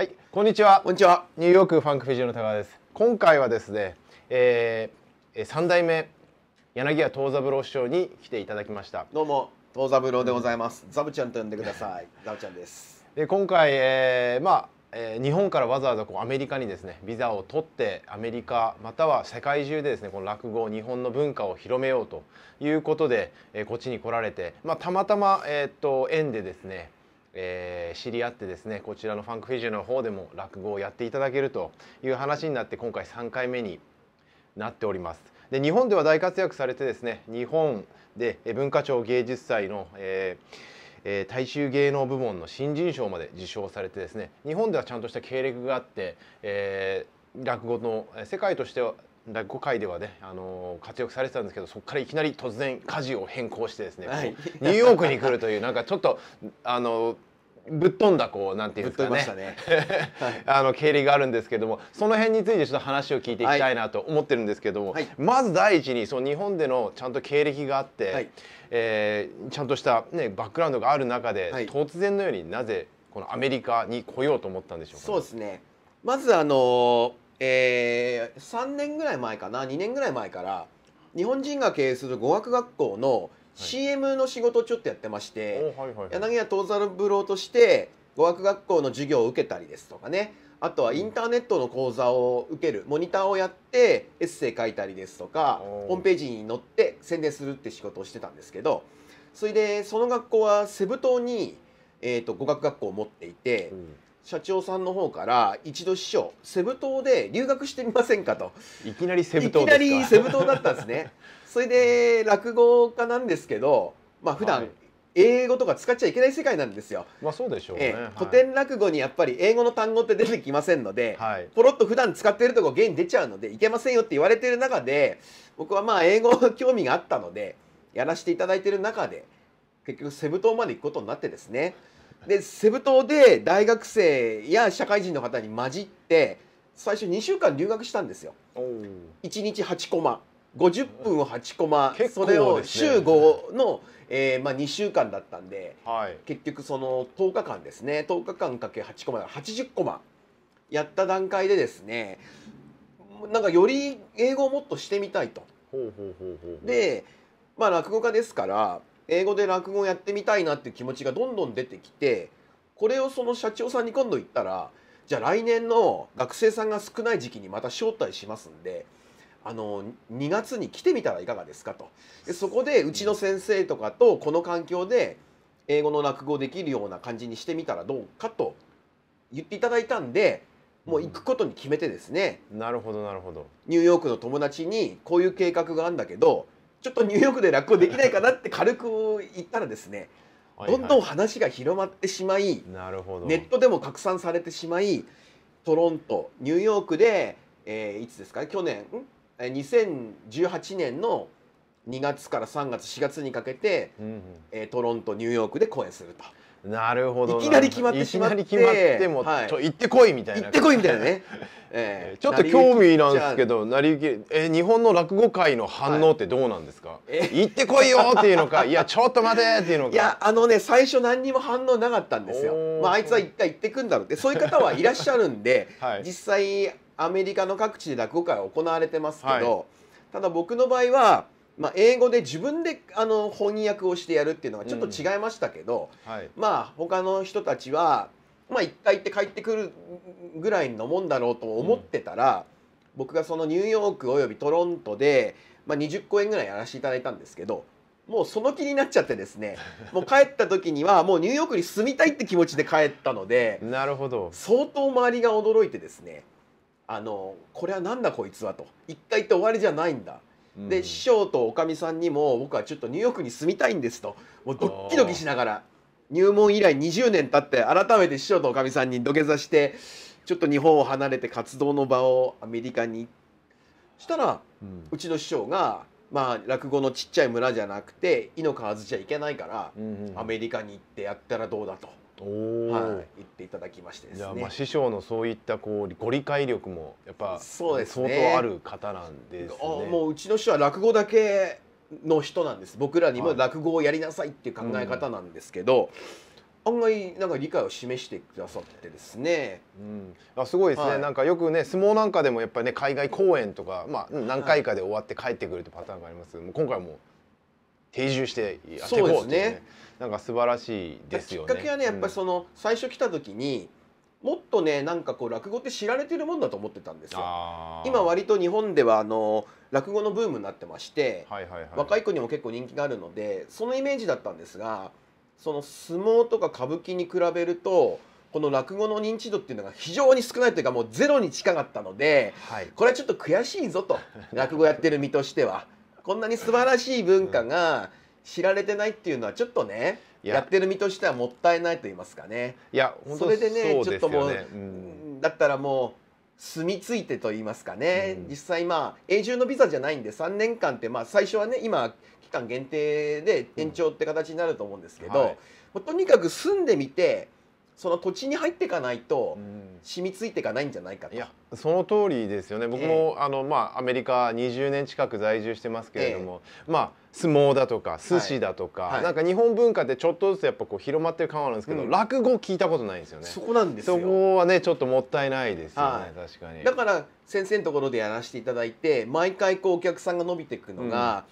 はい、こんにちは。こんにちは。ニューヨークファンクフィジオの高田です。今回はですね、えー、3代目柳家藤三郎師匠に来ていただきました。どうも藤三郎でございます。ザブちゃんと呼んでください。ザブちゃんです。で今回、えー、まあ、えー、日本からわざわざこうアメリカにですねビザを取ってアメリカまたは世界中でですねこの落語日本の文化を広めようということで、えー、こっちに来られて、まあ、たまたま、えー、っと縁でですねえー、知り合ってですねこちらのファンクフィジュの方でも落語をやっていただけるという話になって今回3回目になっております。で日本では大活躍されてですね日本で文化庁芸術祭の、えーえー、大衆芸能部門の新人賞まで受賞されてですね日本ではちゃんとした経歴があって、えー、落語の世界としては落語界ではね、あの活躍されてたんですけどそこからいきなり突然家事を変更してですね、はい、ニューヨークに来るというなんかちょっとあのぶっ飛んだこうなんていうんですかね、ね あの経歴があるんですけどもその辺についてちょっと話を聞いていきたいなと思ってるんですけども、はい、まず第一にその日本でのちゃんと経歴があって、はい、えー、ちゃんとした、ね、バックグラウンドがある中で、突然のようになぜこのアメリカに来ようと思ったんでしょうか、ね、そうですねまずあのーえー、3年ぐらい前かな2年ぐらい前から日本人が経営する語学学校の CM の仕事をちょっとやってまして、はい柳家東三郎として語学学校の授業を受けたりですとかねあとはインターネットの講座を受けるモニターをやってエッセイ書いたりですとかホームページに載って宣伝するって仕事をしてたんですけどそれでその学校はセブ島に、えーと、と語学学校を持っていて、うん、社長さんの方から一度師匠セブ島で留学してみませんかといきなりセブ島いきなりセブ島だったんですね それで落語家なんですけどまあ普段、英語とか使っちゃいけない世界なんですよ。まあそうでしょう、ねえーはい、古典落語にやっぱり英語の単語って出てきませんので、はい、ポロッと普段使ってるとこ芸に出ちゃうのでいけませんよって言われてる中で僕はまあ英語興味があったのでやらせていただいてる中で結局セブ島まで行くことになってですねでセブ島で大学生や社会人の方に混じって最初2週間留学したんですよ。1日8コマ50分を8コマ、ね、それを週5の、えーまあ、2週間だったんで、はい、結局その10日間ですね10日間かけ8コマ80コマやった段階でですねなんかより英語をもっとしてみたいと。ほうほうほうほうでまあ落語家ですから英語で落語をやってみたいなっていう気持ちがどんどん出てきてこれをその社長さんに今度言ったらじゃあ来年の学生さんが少ない時期にまた招待しますんで。あの2月に来てみたらいかがですかとでそこでうちの先生とかとこの環境で英語の落語できるような感じにしてみたらどうかと言っていただいたんでもう行くことに決めてですね、うん、なるほどなるほどニューヨークの友達にこういう計画があるんだけどちょっとニューヨークで落語できないかなって軽く言ったらですねどんどん話が広まってしまいなるほどネットでも拡散されてしまいトロントニューヨークで、えー、いつですか去年2018年の2月から3月4月にかけて、うんうん、えー、トロントニューヨークで公演すると。なるほどいきなり決まってしまっていきなり決まっても、はい、ちょ行ってこいみたいな行ってこいみたいなね、えー、ちょっと興味なんですけどなりゆきえー、日本の落語界の反応ってどうなんですか、はい、行ってこいよっていうのか いやちょっと待てっていうのかいやあのね最初何にも反応なかったんですよ、まあ、あいつは一体行ってくんだろうってそういう方はいらっしゃるんで、はい、実際アメリカの各地で落語会は行われてますけど、はい、ただ僕の場合はまあ、英語で自分であの翻訳をしてやるっていうのはちょっと違いましたけど、うんはい、まあ他の人たちは、まあ、一回行って帰ってくるぐらいのもんだろうと思ってたら、うん、僕がそのニューヨークおよびトロントで、まあ、20公演ぐらいやらせていただいたんですけど。もうその気になっちゃってですね もう帰った時にはもうニューヨークに住みたいって気持ちで帰ったのでなるほど相当周りが驚いてですねあのこれはなんだこいつはと一回行って終わりじゃないんだで師匠とおかみさんにも僕はちょっとニューヨークに住みたいんですともうドッキドキしながら入門以来20年経って改めて師匠とおかみさんに土下座してちょっと日本を離れて活動の場をアメリカにしたら、うちの師匠がまあ、落語のちっちゃい村じゃなくて井の川津じゃいけないから、うんうん、アメリカに行ってやったらどうだと。はい、言っていただきましてですね。まあ師匠のそういったこうご理解力もやっぱそうです、ね、相当ある方なんですね。あもううちの師匠は落語だけの人なんです。僕らにも落語をやりなさいっていう考え方なんですけど、はい案外なんか理解を示してくださってですね、うん、あすごいですね、はい、なんかよくね相撲なんかでもやっぱりね海外公演とか、まあ、何回かで終わって帰ってくるってパターンがあります、はい、もう今回も定住してやっていこうっていう、ね,、ねなんか素晴らしいですよね。きっかけはねやっぱりその、最初来た時にもっとねなんかこう落語って知られてるもんだと思ってたんですよ。今割と日本ではあの落語のブームになってまして、はいはいはい、若い子にも結構人気があるのでそのイメージだったんですが。その相撲とか歌舞伎に比べるとこの落語の認知度っていうのが非常に少ないというかもうゼロに近かったので、はい、これはちょっと悔しいぞと 落語やってる身としてはこんなに素晴らしい文化が知られてないっていうのはちょっとねやってる身としてはもったいないと言いますかね。いやそれでね、ね、ちょっともう、うん、だったらもう住み着いてと言いますかね、うん、実際まあ永住のビザじゃないんで3年間ってまあ最初はね今期間限定で延長って形になると思うんですけど、うんはい、とにかく住んでみてその土地に入っていかないと染みついていかないんじゃないかと、いやその通りですよね僕も、えー、あのまあ、アメリカ20年近く在住してますけれども、えー、まあ、相撲だとか寿司だとか、はい、なんか日本文化ってちょっとずつやっぱこう広まってる感はあるんですけど、うん、落語聞いたことないんですよねそこなんですそこはねちょっともったいないですよね、はい、確かにだから先生のところでやらせていただいて毎回こうお客さんが伸びていくのが、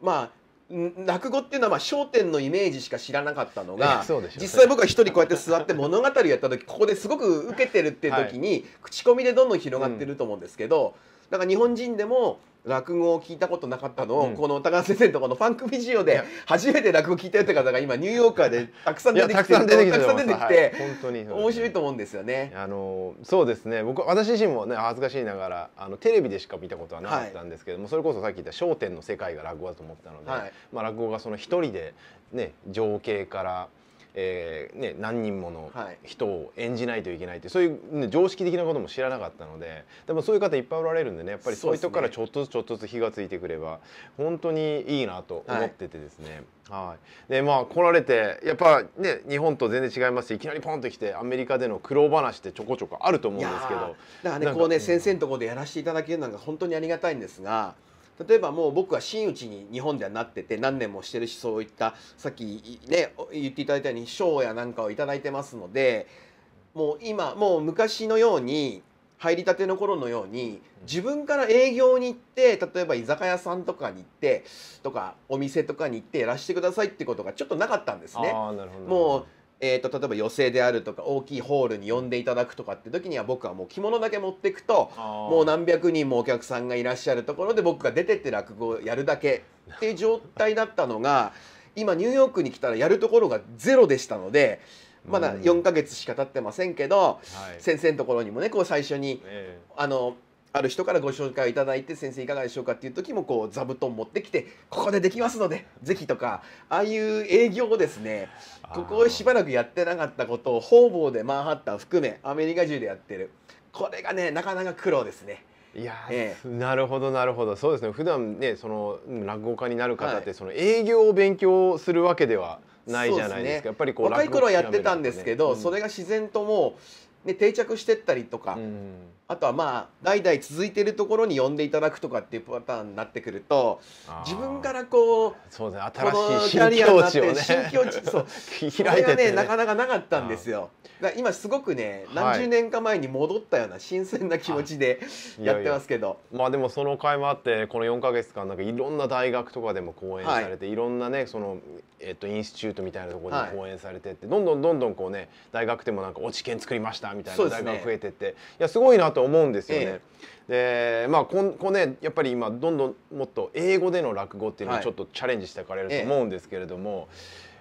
うん、まあ落語っていうのはまあ笑点のイメージしか知らなかったのが、実際僕は一人こうやって座って物語をやった時ここですごく受けてるっていう時に、口コミでどんどん広がってると思うんですけど。だから日本人でも落語を聞いたことなかったのを、うん、この高橋先生のところのファンクビジオで初めて落語を聞いたよって方が今ニューヨーカーでたくさん出てきてたくさん出てきて、本当に、面白いと思うんですよね。あのそうですね僕私自身もね恥ずかしいながらあのテレビでしか見たことはなかったんですけども、はい、それこそさっき言った『笑点』の世界が落語だと思ったので、はい、まあ、落語がその一人で、ね、情景から。えーね、何人もの人を演じないといけないってそういう、ね、常識的なことも知らなかったのででもそういう方いっぱいおられるんでねやっぱりそういうとこからちょっとずつちょっとずつ火がついてくれば本当にいいなと思っててですね。はい、でまあ来られてやっぱね日本と全然違いますいきなりポンと来てアメリカでの苦労話ってちょこちょこあると思うんですけどだからねこうね、うん、先生のところでやらせていただけるのが本当にありがたいんですが。例えばもう僕は真打ちに日本ではなってて何年もしてるしそういったさっきね言っていただいたように賞やなんかを頂いてますのでもう今もう昔のように入りたての頃のように自分から営業に行って例えば居酒屋さんとかに行ってとかお店とかに行ってやらせてくださいってことがちょっとなかったんですね。もうえーと、例えば寄席であるとか大きいホールに呼んでいただくとかって時には僕はもう着物だけ持ってくともう何百人もお客さんがいらっしゃるところで僕が出てって落語をやるだけっていう状態だったのが今ニューヨークに来たらやるところがゼロでしたので。まだ4か月しか経ってませんけど、先生のところにもねこう最初に、あのある人からご紹介いただいて先生いかがでしょうかっていう時もこう座布団持ってきてここでできますのでぜひとかああいう営業をですねここしばらくやってなかったことを方々でマンハッタン含めアメリカ中でやってるこれがねなかなか苦労ですね。いや、ええ、なるほどなるほどそうですね普段ねその落語家になる方って、はい、その営業を勉強するわけではないじゃないですか、ね、やっぱりこう若い頃はやってたんですけど、うん、それが自然ともう、ね、定着してったりとか、うん、あとはまあ代々続いてるところに呼んでいただくとかっていうパターンになってくると自分からこうそうです、ね、新しい新境地をね新境地そう 開いてて、ね、ね、なかなかなかったんですよ。だ今すごくね何十年か前に戻ったような新鮮な気持ちで、はい、やってますけどまあでもその会もあってこの4か月間なんかいろんな大学とかでも講演されて、はい、いろんなねその、えっと、インスチュートみたいなところで講演されてって、はい、どんどんどんどんこうね大学でもなんか「お知見作りました」みたいな大学増えてって、ね、いやすごいなとと思うんですよね。でまあこんこねやっぱり今どんどんもっと英語での落語っていうのをちょっとチャレンジしていかれると思うんですけれども、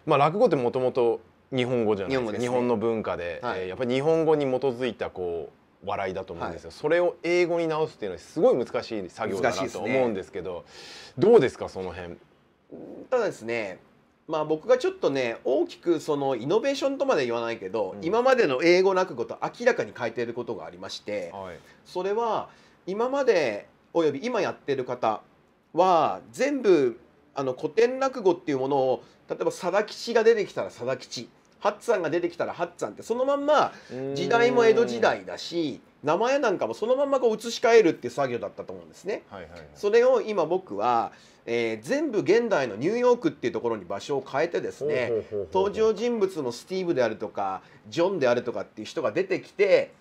まあ、落語ってもともと日本語じゃないですか日本ですね日本の文化で、はいえーやっぱり日本語に基づいたこう笑いだと思うんですよ、それを英語に直すっていうのはすごい難しい作業だなと思うんですけどどうですかその辺。ただですねまあ、僕がちょっとね大きくそのイノベーションとまで言わないけど、うん、今までの英語落語と明らかに変えていることがありまして、はい、それは今までおよび今やってる方は全部あの古典落語っていうものを例えば定吉が出てきたら定吉八さんが出てきたら八さんってそのまんま時代も江戸時代だし。名前なんかもそのままこう移し替えるっていう作業だったと思うんですね。はいはいはい、それを今僕は、えー、全部現代のニューヨークっていうところに場所を変えてですね登場人物のスティーブであるとかジョンであるとかっていう人が出てきて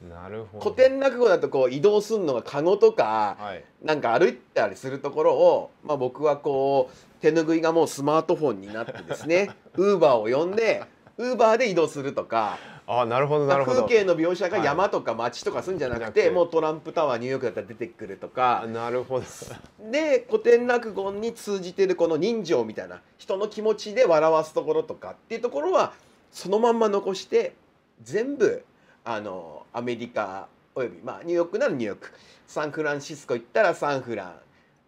古典落語だとこう移動するのがカゴとか、はい、なんか歩いたりするところを、まあ、僕はこう手拭いがもうスマートフォンになってですね ウーバーを呼んでウーバーで移動するとか。あなるほどなるほど風景の描写が山とか町とかすんじゃなくて、はい、もうトランプタワーニューヨークだったら出てくるとかなるほどで古典落語に通じてるこの人情みたいな人の気持ちで笑わすところとかっていうところはそのまんま残して全部あのアメリカおよび、まあ、ニューヨークならニューヨークサンフランシスコ行ったらサンフラン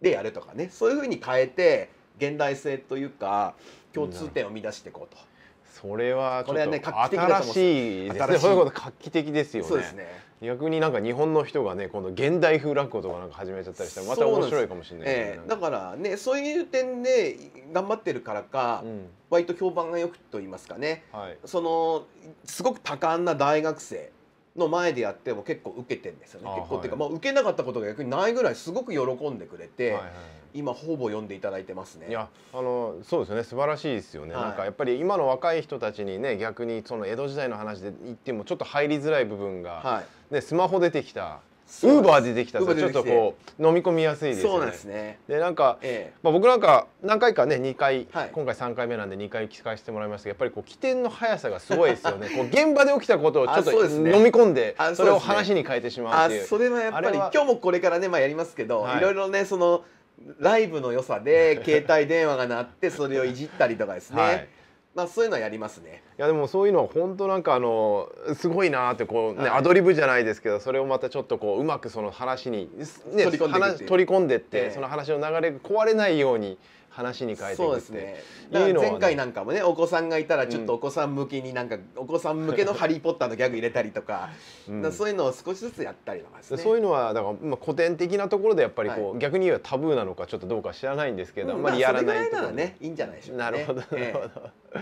でやるとかねそういうふうに変えて現代性というか共通点を生み出していこうと。それはちょっと、ね、新しいですねそういうこと画期的ですよねそうですね逆になんか日本の人がねこの現代風落語とかなんか始めちゃったりしたらまた面白いかもしれない、ねえー、だからねそういう点で頑張ってるからか、うん、割と評判がよくと言いますかね、はい、そのすごく多感な大学生の前でやっても結構受けてんですよね結構っていうか、はい、まあ、受けなかったことが逆にないぐらいすごく喜んでくれて、はいはい、今ほぼ読んでいただいてますね。いやあのそうですね素晴らしいですよね、はい、なんかやっぱり今の若い人たちにね逆にその江戸時代の話で言ってもちょっと入りづらい部分が、はい、ね、スマホ出てきたウーバーでできたちょっとこう飲み込みやすいですよね。そうなんですねでなんか、ええ、まあ、僕なんか何回かね2回、はい、今回3回目なんで2回聞かせてもらいましたけどやっぱりこう起点の速さがすごいですよね こう現場で起きたことをちょっと、ね、飲み込んでそれを話に変えてしまうっていう。そ、ね,、れはやっぱり今日もこれからね、まあ、やりますけど、はい、ろいろねそのライブの良さで 携帯電話が鳴ってそれをいじったりとかですね、まあ、そういうのはやりますね。いやでもそういうのは本当なんかあのすごいなってこうね、はい、アドリブじゃないですけどそれをまたちょっとこううまくその話に、ね、取り込んでいって、えー、その話の流れが壊れないように話に変えていくそうですね前回なんかもねお子さんがいたらちょっとお子さん向けになんか、お子さん向けの「ハリー・ポッター」のギャグ入れたりとか, そういうのを少しずつやったりとか、ね、そういうのはだから、まあ、古典的なところでやっぱりこう、はい、逆に言えばタブーなのかちょっとどうか知らないんですけど、うん、あんまりやらないと、ねいいんじゃないでしょうか、ね、なるほどなるほど、ええ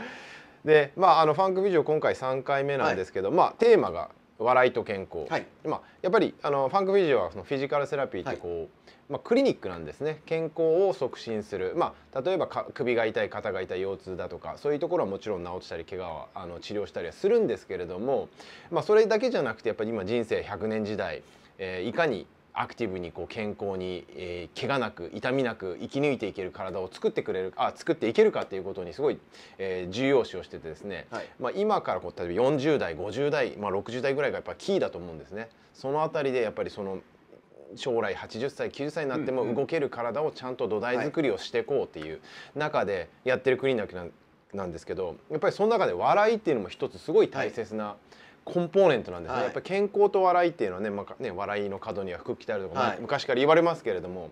でまあ、あのファンクビジョン今回3回目なんですけど、はい、まあ、テーマが笑いと健康、はい、まあ、やっぱりあのファンクフィジオはそのフィジカルセラピーってこう、はい、まあ、クリニックなんですね健康を促進する、まあ、例えば首が痛い肩が痛い腰痛だとかそういうところはもちろん治したり怪我はあの治療したりはするんですけれども、まあ、それだけじゃなくてやっぱり今人生100年時代、えー、いかにアクティブにこう健康に、えー、怪我なく痛みなく生き抜いていける体を作ってくれるあ作っていけるかっていうことにすごい、えー、重要視をしててですね、はい、まあ、今からこう例えば40代50代、まあ、60代ぐらいがやっぱキーだと思うんですね。その辺りでやっぱりその将来80歳90歳になっても動ける体をちゃんと土台作りをしていこうっていう中でやってるクリニッなんですけどやっぱりその中で笑いっていうのも一つすごい大切な、はいコンポーネントなんですね、はい、やっぱり健康と笑いっていうのはね,、まあね、笑いの角には服着たりとか、はい、昔から言われますけれども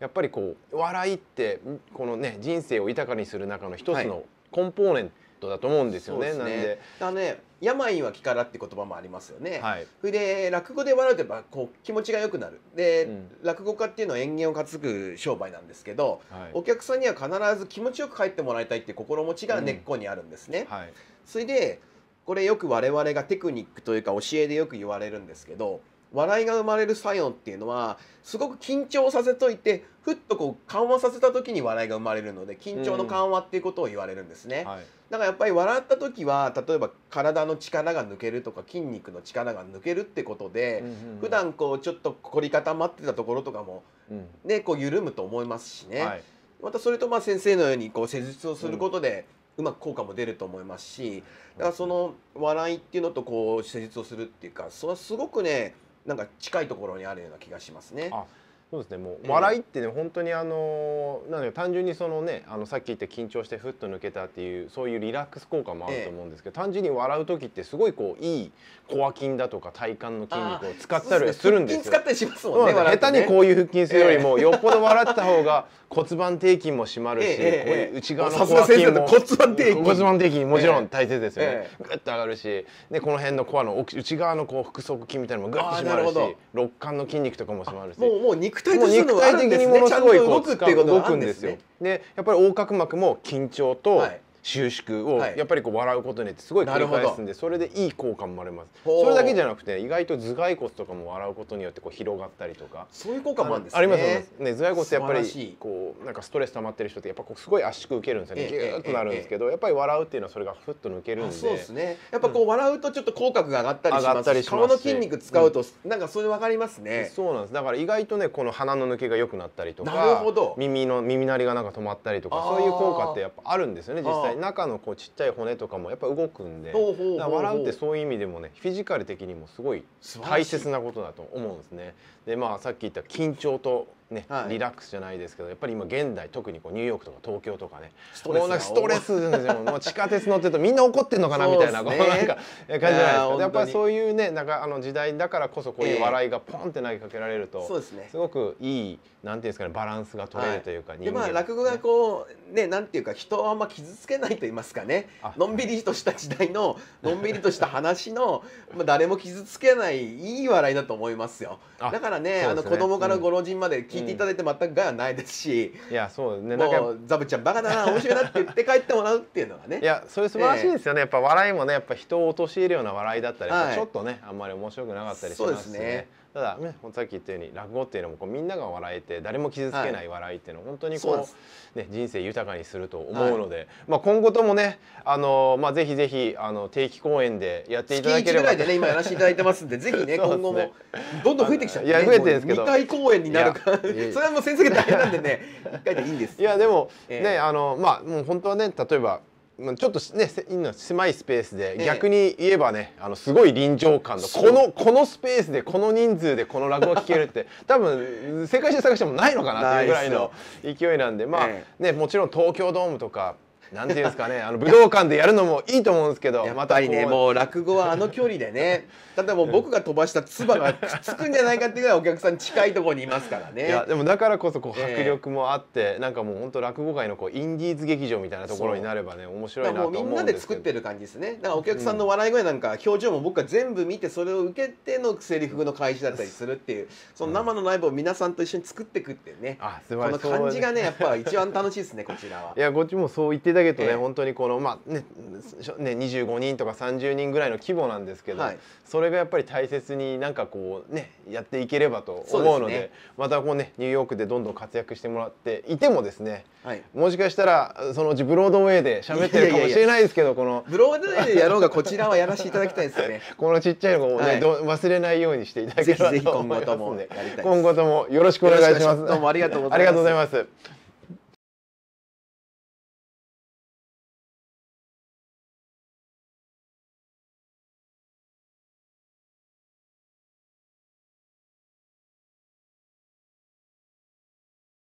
やっぱりこう笑いってこのね人生を豊かにする中の一つのコンポーネントだと思うんですよね。はい、なんであのね病は気からって言葉もありますよね。それで落語で笑うとやっぱこう気持ちが良くなる。で、うん、落語家っていうのは演芸を担ぐ商売なんですけど、お客さんには必ず気持ちよく帰ってもらいたいって心持ちが根っこにあるんですね。うん、それでこれよく我々がテクニックというか教えでよく言われるんですけど笑いが生まれる作用っていうのはすごく緊張させといてふっとこう緩和させた時に笑いが生まれるので緊張の緩和っていうことを言われるんですね、うんはい、だからやっぱり笑った時は例えば体の力が抜けるとか筋肉の力が抜けるってことで、うんうん、普段こうちょっと凝り固まってたところとかもね、ね、うん、こう緩むと思いますしね、はい、またそれとまあ先生のようにこう施術をすることで、うんうまく効果も出ると思いますしだからその笑いっていうのとこう施術をするっていうかそれはすごくねなんか近いところにあるような気がしますね。そうですねもう笑いってね、えー、本当にあのなんか単純にそのねあのさっき言って緊張してふっと抜けたっていうそういうリラックス効果もあると思うんですけど、えー、単純に笑う時ってすごいこういいコア筋だとか体幹の筋肉を使ったりするんですよ。すねすねね、下手にこういう腹筋するよりも、よっぽど笑った方が骨盤底筋も締まるし、えー、こういう内側の小筋も骨盤底筋骨盤底筋もちろん大切ですよね。グッと上がるし、でこの辺のコアの内側のこう腹側筋みたいなのもグッと締まるし、肋間の筋肉とかも締まるし。もうもう肉肉体的にものすごちゃんと動くっていうことんですね。でやっぱり横隔膜も緊張と収縮をやっぱりこう笑うことによってすごい繰り返すんでそれでいい効果も生まれますそれだけじゃなくて意外と頭蓋骨とかも笑うことによってこう広がったりとかそういう効果もあるんですねありますね頭蓋骨ってやっぱりこうなんかストレス溜まってる人ってやっぱこうすごい圧縮受けるんですよねギュッとなるんですけどやっぱり笑うっていうのはそれがふっと抜けるんでそうですねやっぱこう笑うとちょっと口角が上がったりしますし顔の筋肉使うとなんかそれ分かりますねそうなんですだから意外とねこの鼻の抜けが良くなったりとか耳の耳鳴りがなんか止まったりとかそういう効果ってやっぱあるんですよね実際い、中のこうちっちゃい骨とかもやっぱ動くんで笑うってそういう意味でもねフィジカル的にもすごい大切なことだと思うんですね。でまあさっき言った緊張とね、はい、リラックスじゃないですけどやっぱり今現代特にこうニューヨークとか東京とかねストレスもうストレスですよもう地下鉄乗ってるとみんな怒ってんのかなみたいな、こうなんか感じじゃないですかやっぱりそういうねなんかあの時代だからこそこういう笑いがポンって投げかけられると、えー、そうですね、すごくいいなんていうんですかねバランスが取れるというか、はい、でまあ落語がこうねなんていうか人をあんま傷つけないと言いますかねのんびりとした時代ののんびりとした話のまあ誰も傷つけないいい笑いだと思いますよだからねねあの子供からご老人まで聞聞いていただいて全く害はないですし、いやそうねなんかザブちゃんバカだな面白いなって言って帰ってもらうっていうのがねいやそれ素晴らしいですよね、やっぱ笑いもねやっぱ人を陥れるような笑いだったり、はい、ちょっとねあんまり面白くなかったりしますしね。そうですねただねさっき言ったように落語っていうのもこうみんなが笑えて誰も傷つけない笑いっていうのは、本当にこうね、人生豊かにすると思うので、はい、まあ、今後ともねあの、まあ、ぜひぜひあの定期公演でやっていただければ月1ぐらいでね今やらせていただいてますんで ぜひね今後もどんどん増えてきちゃう、ね、いや増えてるんですけど2回公演になるか それはもう先生が大変なんでね1回でいいんですいやでも、えー、ねあのまあもう本当はね例えばまあ、ちょっとね狭いスペースで、逆に言えばねあのすごい臨場感のこのこのスペースでこの人数でこの落語を聞けるって 多分世界中探してもないのかなっていうぐらいの勢いなんでまあ、ねもちろん東京ドームとかなんていうんですかねあの武道館でやるのもいいと思うんですけどやっぱりねもう落語はあの距離でね例えば僕が飛ばした唾がくっつくんじゃないかっていうぐらいお客さん近いところにいますからねいやでもだからこそこう迫力もあって、えー、なんかもう本当落語界のこうインディーズ劇場みたいなところになればね面白いなと思うんですけどみんなで作ってる感じですねだからお客さんの笑い声なんか、表情も僕が全部見てそれを受けてのセリフの開始だったりするっていうその生のライブを皆さんと一緒に作っていくっていうね、あすごいこの感じがねやっぱ一番楽しいですねこちらは。いやこっちもそう言ってただけどね、えー、本当にこのまあねね25人とか30人ぐらいの規模なんですけど、はい、それがやっぱり大切になんかこうねやっていければと思うので、ね、またこうねニューヨークでどんどん活躍してもらっていてもですね、はい、もしかしたらそのうちブロードウェイで喋ってるかもしれないですけどこのブロードウェイでやろうがこちらはやらせていただきたいですね このちっちゃいのをね、はい、忘れないようにしていただければと思いますので今後ともよろしくお願いします。どうもありがとうありがとうございます。